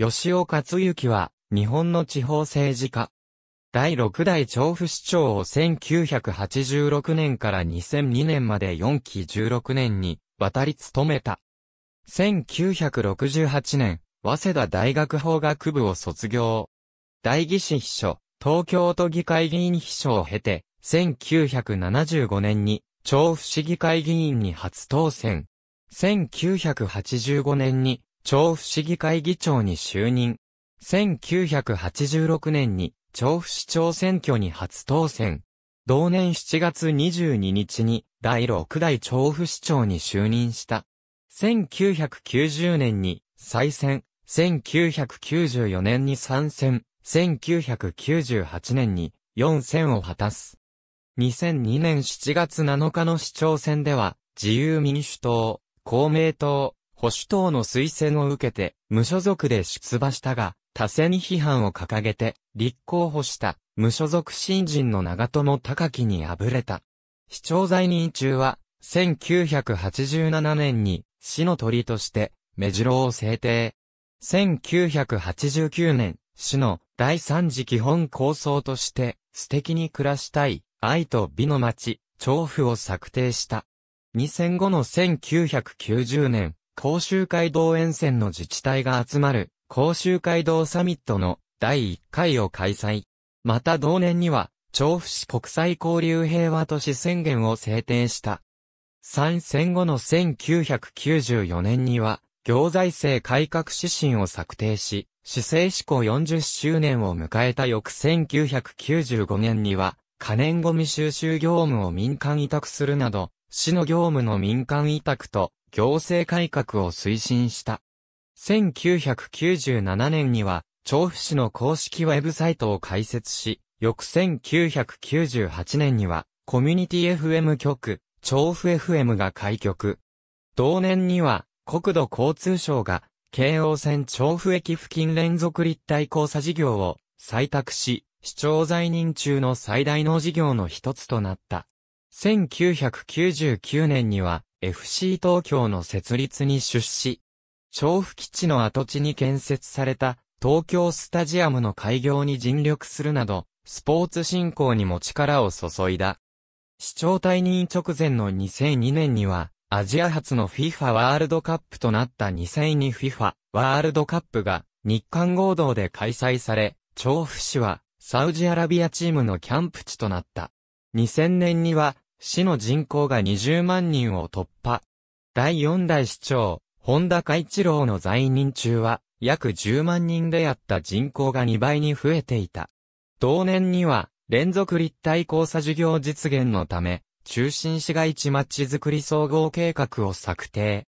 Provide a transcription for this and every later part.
吉尾克幸は、日本の地方政治家。第6代調布市長を1986年から2002年まで4期16年に渡り務めた。1968年、早稲田大学法学部を卒業。大義士秘書、東京都議会議員秘書を経て、1975年に調布市議会議員に初当選。1985年に調布市議会議長に就任。1986年に調布市長選挙に初当選。同年7月22日に第6代調布市長に就任した。1990年に再選、1994年に参戦、1998年に4選を果たす。2002年7月7日の市長選では、自由民主党、公明党、保守党の推薦を受けて、無所属で出馬したが、多選批判を掲げて、立候補した、無所属新人の長友高木に敗れた。市長在任中は、1987年に、市の鳥として、目白を制定。1989年、市の第三次基本構想として、素敵に暮らしたい、愛と美の街、調布を策定した。2005の1990年、甲州街道沿線の自治体が集まる、甲州街道サミットの第1回を開催。また同年には、調布市国際交流平和都市宣言を制定した。参戦後の1994年には、行財政改革指針を策定し、市政施行40周年を迎えた翌1995年には、可燃ゴミ収集業務を民間委託するなど、市の業務の民間委託と行政改革を推進した。1997年には、調布市の公式ウェブサイトを開設し、翌1998年には、コミュニティ FM 局、調布 FM が開局。同年には、国土交通省が、京王線調布駅付近連続立体交差事業を採択し、市長在任中の最大の事業の一つとなった。1999年には、FC 東京の設立に出資。調布基地の跡地に建設された東京スタジアムの開業に尽力するなど、スポーツ振興にも力を注いだ。市長退任直前の2002年には、アジア初の FIFA ワールドカップとなった 2002FIFA ワールドカップが日韓合同で開催され、調布市はサウジアラビアチームのキャンプ地となった。2000年には市の人口が20万人を突破。第4代市長、本田海一郎の在任中は、約10万人であった人口が2倍に増えていた。同年には、連続立体交差事業実現のため、中心市街地まちづくり総合計画を策定。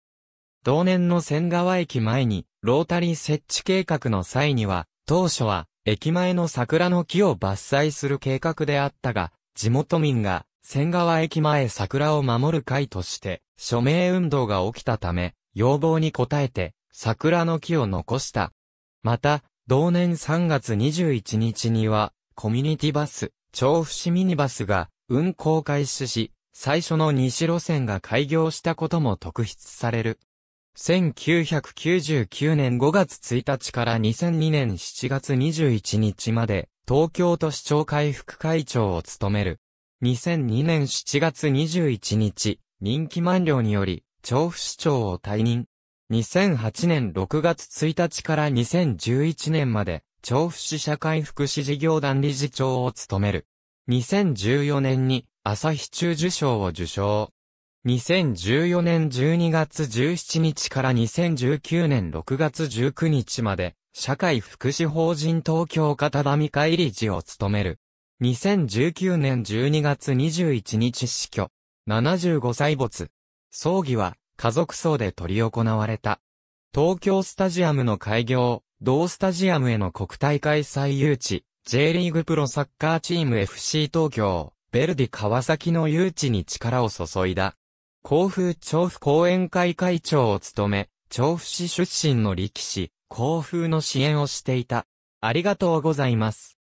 同年の仙川駅前に、ロータリー設置計画の際には、当初は、駅前の桜の木を伐採する計画であったが、地元民が、仙川駅前桜を守る会として、署名運動が起きたため、要望に応えて、桜の木を残した。また、同年3月21日には、コミュニティバス、調布市ミニバスが運行開始し、最初の西路線が開業したことも特筆される。1999年5月1日から2002年7月21日まで、東京都市長回復会長を務める。2002年7月21日、任期満了により、調布市長を退任。2008年6月1日から2011年まで、調布市社会福祉事業団理事長を務める。2014年に、朝日中受賞を受賞。2014年12月17日から2019年6月19日まで、社会福祉法人東京片田会理事を務める。2019年12月21日死去。75歳没。葬儀は家族葬で取り行われた。東京スタジアムの開業、同スタジアムへの国体開催誘致、J リーグプロサッカーチーム FC 東京、ベルディ川崎の誘致に力を注いだ。甲府調布講演会会長を務め、調布市出身の力士、甲府の支援をしていた。ありがとうございます。